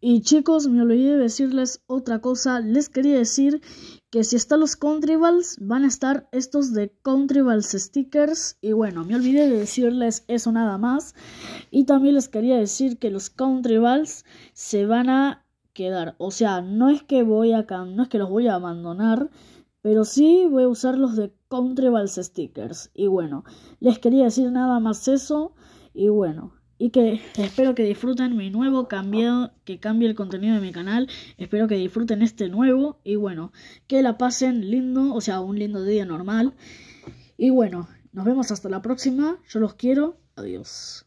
Y chicos, me olvidé de decirles otra cosa. Les quería decir que si están los Country Balls, van a estar estos de Country Balls stickers. Y bueno, me olvidé de decirles eso nada más. Y también les quería decir que los Country Balls se van a quedar. O sea, no es que voy a no es que los voy a abandonar, pero sí voy a usar los de Country Balls stickers. Y bueno, les quería decir nada más eso. Y bueno, y que espero que disfruten mi nuevo Cambio, que cambie el contenido de mi canal. Espero que disfruten este nuevo y bueno, que la pasen lindo, o sea, un lindo día normal. Y bueno, nos vemos hasta la próxima. Yo los quiero. Adiós.